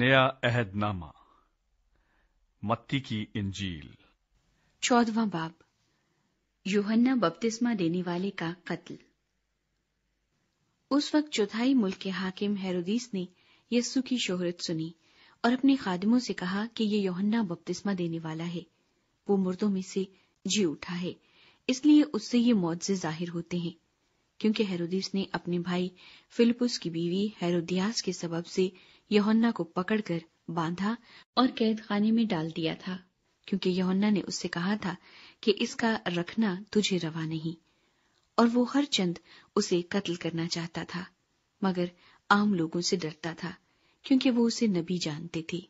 नया अहदनामा मत्ती की इंजील चौदवा बाब योहन्ना बपतिस्मा देने वाले का कत्ल उस वक्त चौथाई मुल्क के हाकिम हेरोदीस ने यस्सु की शोहरत सुनी और अपने खादिमों से कहा कि ये योहन्ना बपतिस्मा देने वाला है वो मुर्दों में से जी उठा है इसलिए उससे ये मौत से जाहिर होते हैं क्योंकि हेरोदीस ने अपने भाई फिलिपुस की बीवी हेरोदियास के सबब से यहोन्ना को पकड़कर बांधा और कैद खाने में डाल दिया था क्योंकि यहोन्ना ने उससे कहा था कि इसका रखना तुझे रवा नहीं और वो हर चंद उसे कत्ल करना चाहता था मगर आम लोगों से डरता था क्योंकि वो उसे नबी जानते थे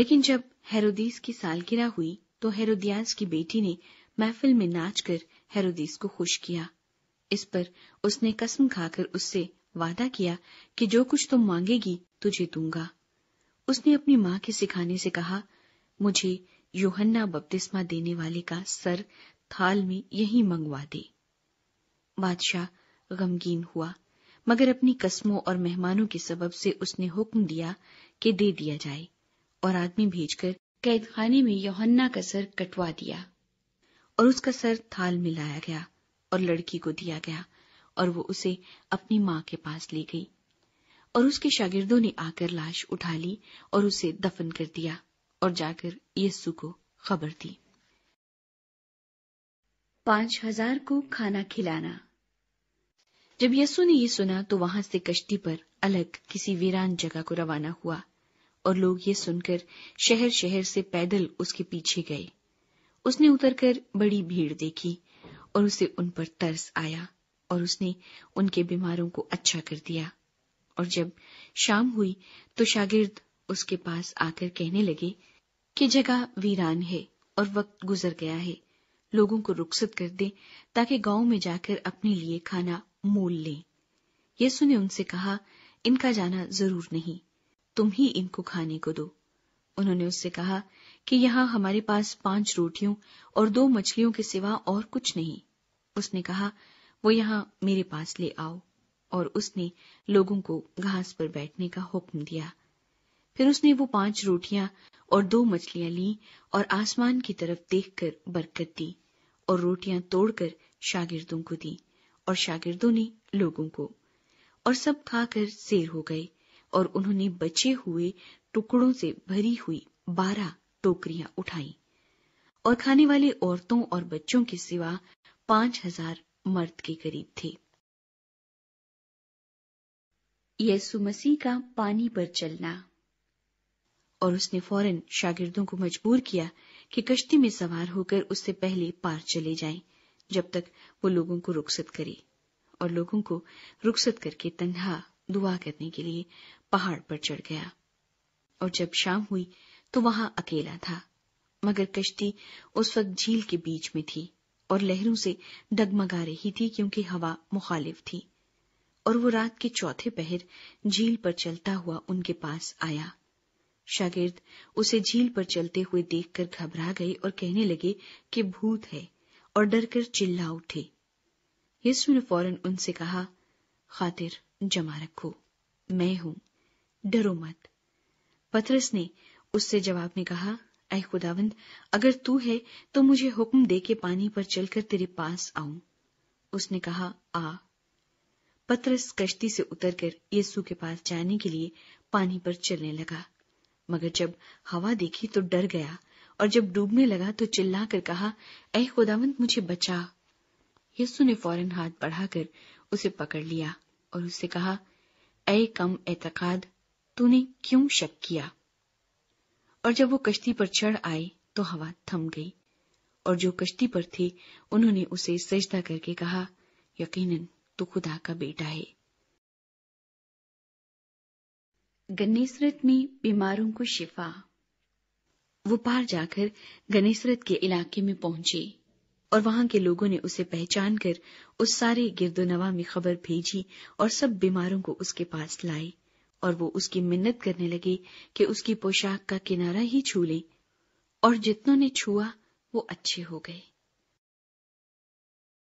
लेकिन जब हेरोदीस की सालगिरह हुई तो हेरोदियास की बेटी ने महफिल में नाचकर हेरोदीस को खुश किया इस पर उसने कसम खाकर उससे वादा किया कि जो कुछ तुम मांगेगी तुझे दूंगा उसने अपनी माँ के सिखाने से कहा मुझे योहन्ना बपतिस्मा देने वाले का सर थाल में यही मंगवा दे बादशाह गमगीन हुआ मगर अपनी कस्मों और मेहमानों के सबब से उसने हुक्म दिया कि दे दिया जाए और आदमी भेजकर कैदखाने में योहन्ना का सर कटवा दिया और उसका सर थाल में लाया गया और लड़की को दिया गया और वो उसे अपनी माँ के पास ले गई और उसके शागिर्दों ने आकर लाश उठा ली और उसे दफन कर दिया और जाकर यस्सु को खबर दी पांच हजार को खाना खिलाना जब यस्सु ने ये सुना तो वहां से कश्ती पर अलग किसी वीरान जगह को रवाना हुआ और लोग ये सुनकर शहर शहर से पैदल उसके पीछे गए उसने उतरकर बड़ी भीड़ देखी और उसे उन पर तरस आया और उसने उनके बीमारों को अच्छा कर दिया और जब शाम हुई तो शागिर्द उसके पास आकर कहने लगे कि जगह वीरान है और वक्त गुजर गया है लोगों को रुखसत कर दे ताकि गांव में जाकर अपने लिए खाना मोल लें यसु ने उनसे कहा इनका जाना जरूर नहीं तुम ही इनको खाने को दो उन्होंने उससे कहा कि यहाँ हमारे पास पांच रोटियों और दो मछलियों के सिवा और कुछ नहीं उसने कहा वो यहाँ मेरे पास ले आओ और उसने लोगों को घास पर बैठने का हुक्म दिया फिर उसने वो पांच रोटियां और दो मछलियां ली और आसमान की तरफ देखकर बरकत दी और रोटियां तोड़कर शागिर्दों को दी और शागिर्दों ने लोगों को और सब खाकर सेर हो गए और उन्होंने बचे हुए टुकड़ों से भरी हुई बारह टोकरियां उठाई और खाने वाले औरतों और बच्चों के सिवा पांच हजार मर्द के करीब थे यीशु मसीह का पानी पर चलना और उसने फौरन शागिर्दों को मजबूर किया कि कश्ती में सवार होकर उससे पहले पार चले जाएं, जब तक वो लोगों को रुखसत करे और लोगों को रुखसत करके तन्हा दुआ करने के लिए पहाड़ पर चढ़ गया और जब शाम हुई तो वहां अकेला था मगर कश्ती उस वक्त झील के बीच में थी और लहरों से डगमगा रही थी क्योंकि हवा मुखालिफ थी और वो रात के चौथे पहर झील पर चलता हुआ उनके पास आया शागिर्द उसे झील पर चलते हुए देखकर घबरा गए और कहने लगे कि भूत है और डरकर चिल्ला उठे यीशु ने फौरन उनसे कहा खातिर जमा रखो मैं हूं डरो मत पथरस ने उससे जवाब में कहा ऐ खुदावंद अगर तू है तो मुझे हुक्म दे के पानी पर चलकर तेरे पास आऊं उसने कहा आ पतरस कश्ती से उतरकर यीशु के पास जाने के लिए पानी पर चलने लगा मगर जब हवा देखी तो डर गया और जब डूबने लगा तो चिल्लाकर कहा ऐ खुदावंत मुझे बचा यीशु ने फौरन हाथ बढ़ाकर उसे पकड़ लिया और उससे कहा ऐ कम एतकाद तूने क्यों शक किया और जब वो कश्ती पर चढ़ आई तो हवा थम गई और जो कश्ती पर थे उन्होंने उसे सजदा करके कहा यकीनन तू तो खुदा का बेटा है गणेशरत में बीमारों को शिफा वो पार जाकर गणेशरत के इलाके में पहुंचे और वहां के लोगों ने उसे पहचान कर उस सारे गिरदोनवा में खबर भेजी और सब बीमारों को उसके पास लाए और वो उसकी मिन्नत करने लगे कि उसकी पोशाक का किनारा ही छू ले और जितनों ने छुआ वो अच्छे हो गए